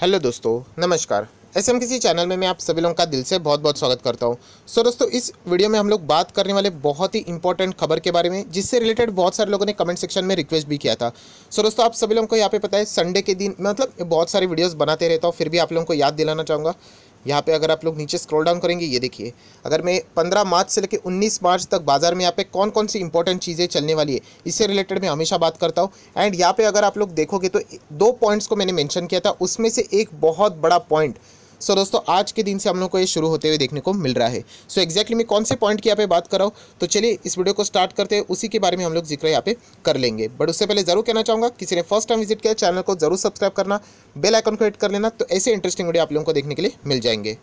Hello दोस्तों नमस्कार S M किसी चैनल में मैं आप सभी लोगों का दिल से बहुत बहुत स्वागत करता हूं सो so, दोस्तों इस वीडियो में हम लोग बात करने वाले बहुत ही इंपॉर्टेंट खबर के बारे में जिससे रिलेटेड बहुत सारे लोगों ने कमेंट सेक्शन में रिक्वेस्ट भी किया था सो so, दोस्तों आप सभी लोगों को यहाँ पे पता है संडे के दिन मतलब बहुत सारी वीडियोज़ बनाते रहता हूँ फिर भी आप लोगों को याद दिलाना चाहूँगा यहाँ पे अगर आप लोग नीचे स्क्रॉल डाउन करेंगे ये देखिए अगर मैं 15 मार्च से लेकर 19 मार्च तक बाजार में यहाँ पे कौन कौन सी इंपॉर्टेंट चीज़ें चलने वाली है इससे रिलेटेड मैं हमेशा बात करता हूँ एंड यहाँ पे अगर आप लोग देखोगे तो दो पॉइंट्स को मैंने मैंशन किया था उसमें से एक बहुत बड़ा पॉइंट सो दोस्तों आज के दिन से हम लोग को ये शुरू होते हुए देखने को मिल रहा है सो so, एक्जैक्टली मैं कौन से पॉइंट की यहाँ पे बात कर रहा हूँ तो चलिए इस वीडियो को स्टार्ट करते हैं उसी के बारे में हम लोग जिक्र यहाँ पे कर लेंगे बट उससे पहले जरूर कहना चाहूँगा किसी ने फर्स्ट टाइम विजिट किया चैनल को जरूर सब्सक्राइब करना बेल आइकन को हिट कर लेना तो ऐसे इंटरेस्टिंग वीडियो आप लोगों को देखने के लिए मिल जाएंगे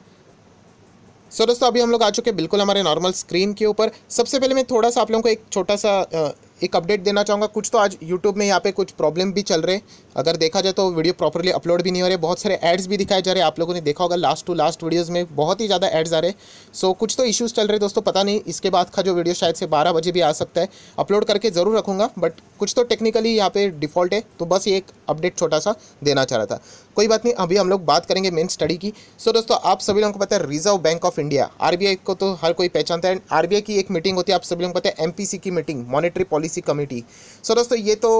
सो so, दोस्तों अभी हम लोग आ चुके हैं बिल्कुल हमारे नॉर्मल स्क्रीन के ऊपर सबसे पहले मैं थोड़ा सा आप लोगों को एक छोटा सा एक अपडेट देना चाहूँगा कुछ तो आज यूट्यूब में यहाँ पे कुछ प्रॉब्लम भी चल रहे हैं अगर देखा जाए तो वीडियो प्रॉपरली अपलोड भी नहीं हो रहे बहुत सारे एड्स भी दिखाए जा रहे हैं आप लोगों ने देखा होगा लास्ट टू लास्ट वीडियोज़ में बहुत ही ज़्यादा एड्स आ रहे सो कुछ तो इशूज़ चल रहे दोस्तों पता नहीं इसके बाद का जो वीडियो शायद से बारह बजे भी आ सकता है अपलोड करके ज़रूर रखूँगा बट कुछ तो टेक्निकली यहाँ पर डिफ़ॉल्ट है तो बस ये एक अपडेट छोटा सा देना चाह रहा था कोई बात नहीं अभी हम लोग बात करेंगे मेन स्टडी की सो दोस्तों आप सभी लोगों को पता है Reserve Bank of India RBI को तो हर कोई पहचानता है आर की एक मीटिंग होती है आप सभी लोगों को पता है एमपीसी की meeting monetary policy committee so दोस्तों ये तो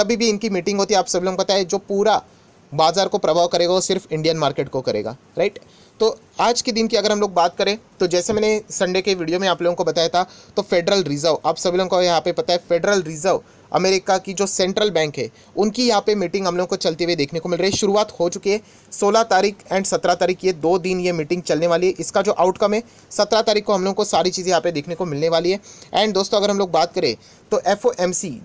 जब भी इनकी मीटिंग होती है आप सभी लोगों को पता है जो पूरा बाजार को प्रभाव करेगा वो सिर्फ इंडियन मार्केट को करेगा राइट तो आज के दिन की अगर हम लोग बात करें तो जैसे मैंने संडे के वीडियो में आप लोगों को बताया था तो फेडरल रिजर्व आप सभी लोगों को यहाँ पे पता है फेडरल रिजर्व अमेरिका की जो सेंट्रल बैंक है उनकी यहाँ पे मीटिंग हम लोगों को चलते हुए देखने को मिल रही है शुरुआत हो चुकी है सोलह तारीख एंड सत्रह तारीख ये दो दिन ये मीटिंग चलने वाली है इसका जो आउटकम है सत्रह तारीख को हम लोग को सारी चीज़ें यहाँ पे देखने को मिलने वाली है एंड दोस्तों अगर हम लोग बात करें तो एफ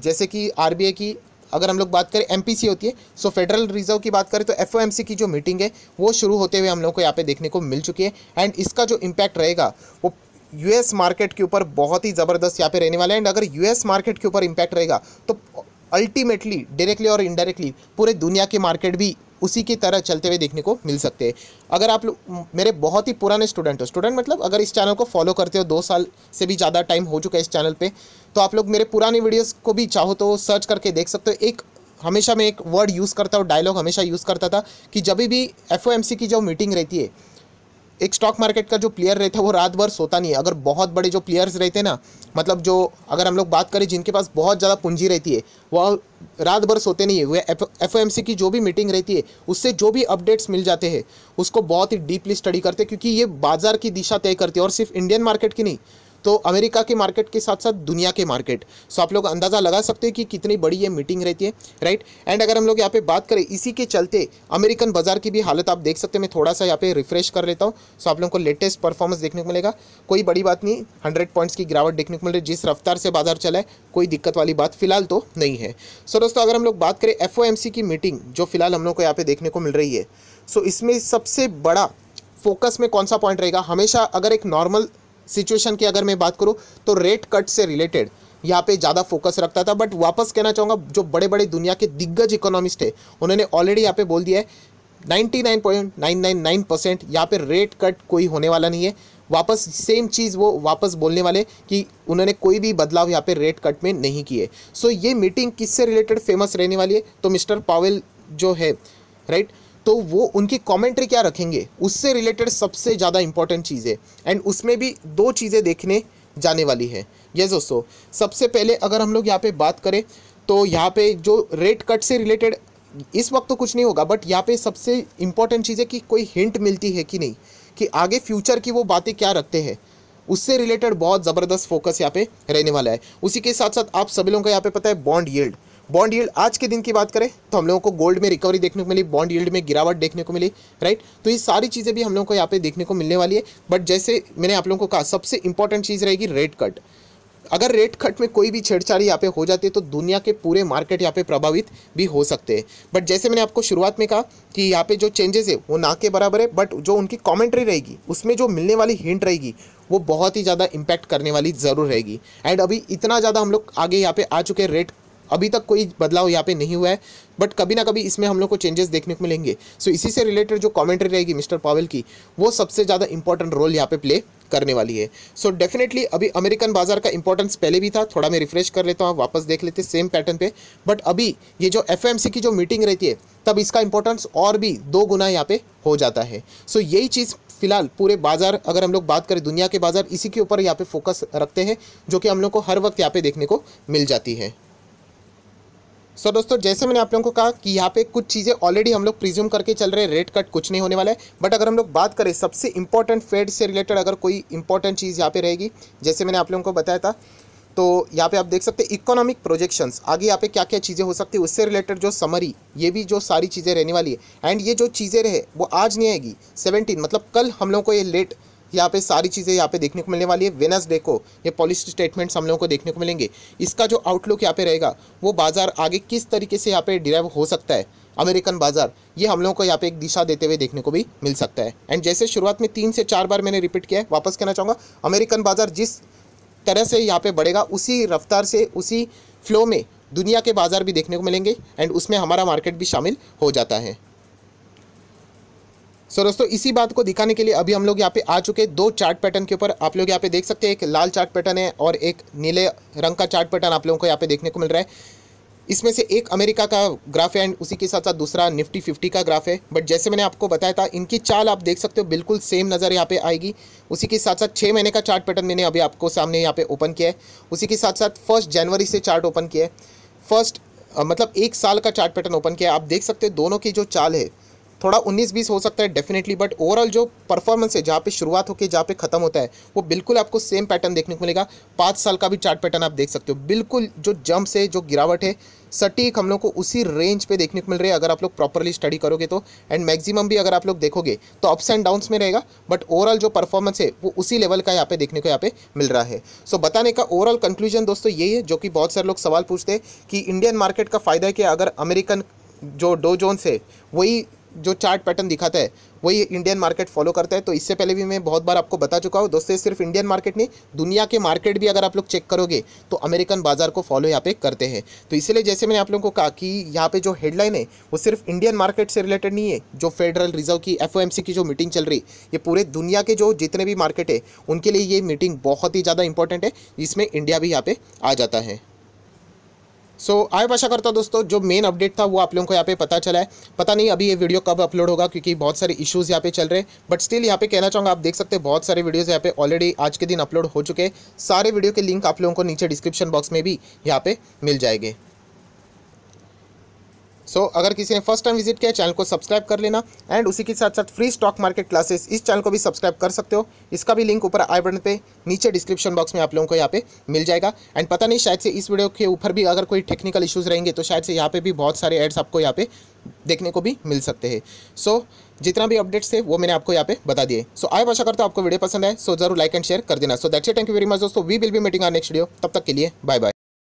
जैसे कि आर की अगर हम लोग बात करें एम होती है सो फेडरल रिजर्व की बात करें तो एफ की जो मीटिंग है वो शुरू होते हुए हम लोग को यहाँ पे देखने को मिल चुकी है एंड इसका जो इम्पैक्ट रहेगा वो यूएस मार्केट के ऊपर बहुत ही ज़बरदस्त यहाँ पे रहने वाला है एंड अगर यूएस मार्केट के ऊपर इम्पैक्ट रहेगा तो अल्टीमेटली डायरेक्टली और इनडायरेक्टली पूरे दुनिया के मार्केट भी उसी की तरह चलते हुए देखने को मिल सकते हैं अगर आप मेरे बहुत ही पुराने स्टूडेंट हो स्टूडेंट मतलब अगर इस चैनल को फॉलो करते हो दो साल से भी ज़्यादा टाइम हो चुका है इस चैनल पे तो आप लोग मेरे पुराने वीडियोस को भी चाहो तो सर्च करके देख सकते हो एक हमेशा मैं एक वर्ड यूज़ करता हूँ डायलॉग हमेशा यूज़ करता था कि जब भी एफ की जो मीटिंग रहती है एक स्टॉक मार्केट का जो प्लेयर रहता है वो रात भर सोता नहीं है अगर बहुत बड़े जो प्लेयर्स रहते हैं ना मतलब जो अगर हम लोग बात करें जिनके पास बहुत ज़्यादा पूंजी रहती है वह रात भर सोते नहीं है वह एफ की जो भी मीटिंग रहती है उससे जो भी अपडेट्स मिल जाते हैं उसको बहुत ही डीपली स्टडी करते हैं क्योंकि ये बाज़ार की दिशा तय करती है और सिर्फ इंडियन मार्केट की नहीं तो अमेरिका के मार्केट के साथ साथ दुनिया के मार्केट सो आप लोग अंदाज़ा लगा सकते हो कि कितनी बड़ी ये मीटिंग रहती है राइट एंड अगर हम लोग यहाँ पे बात करें इसी के चलते अमेरिकन बाजार की भी हालत आप देख सकते हैं मैं थोड़ा सा यहाँ पे रिफ्रेश कर लेता हूँ सो आप लोगों को लेटेस्ट परफॉर्मेंस देखने को मिलेगा कोई बड़ी बात नहीं हंड्रेड पॉइंट्स की गिरावट देखने को मिल रही है जिस रफ्तार से बाजार चला है कोई दिक्कत वाली बात फिलहाल तो नहीं है सो दोस्तों अगर हम लोग बात करें एफ की मीटिंग जो फिलहाल हम लोग को यहाँ पे देखने को मिल रही है सो इसमें सबसे बड़ा फोकस में कौन सा पॉइंट रहेगा हमेशा अगर एक नॉर्मल सिचुएशन की अगर मैं बात करूँ तो रेट कट से रिलेटेड यहाँ पे ज़्यादा फोकस रखता था बट वापस कहना चाहूँगा जो बड़े बड़े दुनिया के दिग्गज इकोनॉमिस्ट है उन्होंने ऑलरेडी यहाँ पे बोल दिया है 99.999 परसेंट यहाँ पे रेट कट कोई होने वाला नहीं है वापस सेम चीज़ वो वापस बोलने वाले कि उन्होंने कोई भी बदलाव यहाँ पे रेट कट में नहीं किए सो so, ये मीटिंग किससे रिलेटेड फेमस रहने वाली है तो मिस्टर पावेल जो है राइट right? तो वो उनकी कमेंट्री क्या रखेंगे उससे रिलेटेड सबसे ज़्यादा इंपॉर्टेंट चीज़ है एंड उसमें भी दो चीज़ें देखने जाने वाली है यस दोस्तों सबसे पहले अगर हम लोग यहाँ पे बात करें तो यहाँ पे जो रेट कट से रिलेटेड इस वक्त तो कुछ नहीं होगा बट यहाँ पे सबसे इम्पॉर्टेंट चीज़ है कि कोई हिंट मिलती है कि नहीं कि आगे फ्यूचर की वो बातें क्या रखते हैं उससे रिलेटेड बहुत ज़बरदस्त फोकस यहाँ पे रहने वाला है उसी के साथ साथ आप सभी लोगों का यहाँ पे पता है बॉन्ड येल्ड बॉन्ड यील्ड आज के दिन की बात करें तो हम लोगों को गोल्ड में रिकवरी देखने को मिली बॉन्ड यील्ड में गिरावट देखने को मिली राइट तो ये सारी चीज़ें भी हम लोगों को यहाँ पे देखने को मिलने वाली है बट जैसे मैंने आप लोगों को कहा सबसे इंपॉर्टेंट चीज़ रहेगी रेट कट अगर रेट कट में कोई भी छेड़छाड़ यहाँ पे हो जाती है तो दुनिया के पूरे मार्केट यहाँ पे प्रभावित भी हो सकते हैं बट जैसे मैंने आपको शुरुआत में कहा कि यहाँ पे जो चेंजेस है वो ना के बराबर है बट जो उनकी कमेंट्री रहेगी उसमें जो मिलने वाली हिंट रहेगी वो बहुत ही ज़्यादा इम्पैक्ट करने वाली ज़रूर रहेगी एंड अभी इतना ज़्यादा हम लोग आगे यहाँ पर आ चुके रेट अभी तक कोई बदलाव यहाँ पे नहीं हुआ है बट कभी ना कभी इसमें हम लोग को चेंजेस देखने को मिलेंगे सो so, इसी से रिलेटेड जो कमेंट्री रहेगी मिस्टर पावेल की वो सबसे ज़्यादा इंपॉर्टेंट रोल यहाँ पे प्ले करने वाली है सो so, डेफिनेटली अभी अमेरिकन बाजार का इंपॉर्टेंस पहले भी था थोड़ा मैं रिफ्रेश कर लेता हूँ वापस देख लेते सेम पैटर्न पर बट अभी ये जो एफ की जो मीटिंग रहती है तब इसका इंपॉर्टेंस और भी दो गुना यहाँ पे हो जाता है सो so, यही चीज़ फिलहाल पूरे बाजार अगर हम लोग बात करें दुनिया के बाजार इसी के ऊपर यहाँ पे फोकस रखते हैं जो कि हम लोग को हर वक्त यहाँ पे देखने को मिल जाती है सो so, दोस्तों जैसे मैंने आप लोगों को कहा कि यहाँ पे कुछ चीज़ें ऑलरेडी हम लोग प्रिज्यूम करके चल रहे हैं रेट कट कुछ नहीं होने वाला है बट अगर हम लोग बात करें सबसे इंपॉर्टेंट फेड से रिलेटेड अगर कोई इंपॉर्टेंट चीज़ यहाँ पे रहेगी जैसे मैंने आप लोगों को बताया था तो यहाँ पे आप देख सकते हैं इकोनॉमिक प्रोजेक्शंस आगे यहाँ पे क्या क्या चीज़ें हो सकती है उससे रिलेटेड जो समरी ये भी जो सारी चीज़ें रहने वाली है एंड ये जो चीज़ें रहे वो आज नहीं आएगी सेवनटीन मतलब कल हम लोग को ये लेट यहाँ पे सारी चीज़ें यहाँ पे देखने को मिलने वाली है डे को ये पॉलिसी स्टेटमेंट्स हम लोगों को देखने को मिलेंगे इसका जो आउटलुक यहाँ पे रहेगा वो बाज़ार आगे किस तरीके से यहाँ पे डिराइव हो सकता है अमेरिकन बाज़ार ये हम लोगों को यहाँ पे एक दिशा देते हुए देखने को भी मिल सकता है एंड जैसे शुरुआत में तीन से चार बार मैंने रिपीट किया है वापस कहना चाहूँगा अमेरिकन बाज़ार जिस तरह से यहाँ पर बढ़ेगा उसी रफ्तार से उसी फ्लो में दुनिया के बाज़ार भी देखने को मिलेंगे एंड उसमें हमारा मार्केट भी शामिल हो जाता है सो दोस्तों इसी बात को दिखाने के लिए अभी हम लोग यहाँ पे आ चुके दो चार्ट पैटर्न के ऊपर आप लोग यहाँ पे देख सकते हैं एक लाल चार्ट पैटर्न है और एक नीले रंग का चार्ट पैटर्न आप लोगों को यहाँ पे देखने को मिल रहा है इसमें से एक अमेरिका का ग्राफ है एंड उसी के साथ साथ दूसरा निफ्टी फिफ्टी का ग्राफ है बट जैसे मैंने आपको बताया था इनकी चाल आप देख सकते हो बिल्कुल सेम नज़र यहाँ पे आएगी उसी के साथ साथ छः महीने का चार्ट पैटर्न मैंने अभी आपको सामने यहाँ पे ओपन किया है उसी के साथ साथ फर्स्ट जनवरी से चार्ट ओपन किया है फर्स्ट मतलब एक साल का चार्ट पैटर्न ओपन किया है आप देख सकते हो दोनों की जो चाल है थोड़ा 19-20 हो सकता है डेफिनेटली बट ओवरऑल जो परफॉर्मेंस है जहाँ पे शुरुआत होकर जहाँ पे खत्म होता है वो बिल्कुल आपको सेम पैटर्न देखने को मिलेगा पाँच साल का भी चार्ट पैटर्न आप देख सकते हो बिल्कुल जो जंप से जो गिरावट है सटीक हम लोग को उसी रेंज पे देखने को मिल रही है अगर आप लोग प्रॉपरली स्टडी करोगे तो एंड मैक्सिमम भी अगर आप लोग देखोगे तो अप्स एंड डाउन्स में रहेगा बट ओवरऑल जो परफॉर्मेंस है वो उसी लेवल का यहाँ पे देखने को यहाँ पे मिल रहा है सो so, बताने का ओवरऑल कंक्लूजन दोस्तों यही है जो कि बहुत सारे लोग सवाल पूछते हैं कि इंडियन मार्केट का फ़ायदा है कि अगर अमेरिकन जो डो जोन्स है वही जो चार्ट पैटर्न दिखाता है वही इंडियन मार्केट फॉलो करता है तो इससे पहले भी मैं बहुत बार आपको बता चुका हूँ दोस्तों सिर्फ इंडियन मार्केट नहीं दुनिया के मार्केट भी अगर आप लोग चेक करोगे तो अमेरिकन बाजार को फॉलो यहाँ पे करते हैं तो इसलिए जैसे मैंने आप लोगों को कहा कि यहाँ पे जो हेडलाइन है वो सिर्फ इंडियन मार्केट से रिलेटेड नहीं है जो फेडरल रिजर्व की एफ की जो मीटिंग चल रही ये पूरे दुनिया के जो जितने भी मार्केट है उनके लिए ये मीटिंग बहुत ही ज़्यादा इंपॉर्टेंट है जिसमें इंडिया भी यहाँ पर आ जाता है सो so, आई आशा करता हूँ दोस्तों जो मेन अपडेट था वो आप लोगों को यहाँ पे पता चला है पता नहीं अभी ये वीडियो कब अपलोड होगा क्योंकि बहुत सारे इश्यूज़ यहाँ पे चल रहे हैं बट स्टिल यहाँ पे कहना चाहूँगा आप देख सकते हैं बहुत सारे वीडियोज़ यहाँ पे ऑलरेडी आज के दिन अपलोड हो चुके सारे वीडियो के लिंक आप लोगों को नीचे डिस्क्रिप्शन बॉक्स में भी यहाँ पे मिल जाएंगे सो so, अगर किसी ने फर्स्ट टाइम विजिट किया चैनल को सब्सक्राइब कर लेना एंड उसी के साथ साथ फ्री स्टॉक मार्केट क्लासेस इस चैनल को भी सब्सक्राइब कर सकते हो इसका भी लिंक ऊपर आई बटन पे नीचे डिस्क्रिप्शन बॉक्स में आप लोगों को यहाँ पे मिल जाएगा एंड पता नहीं शायद से इस वीडियो के ऊपर भी अगर कोई टेक्निकल इशूज़ रहेंगे तो शायद से यहाँ पर भी बहुत सारे एड्स आपको यहाँ पे देखने को भी मिल सकते हैं सो so, जितना भी अपडेट्स थे वो मैंने आपको यहाँ पे बता दिए सो so, आई आशा करता हूँ आपको वीडियो पसंद है सो so, जरूर लाइक एंड शेयर कर देना so that's thank you very much दोस्तों we will be meeting our next video तब तक के लिए बाय बाय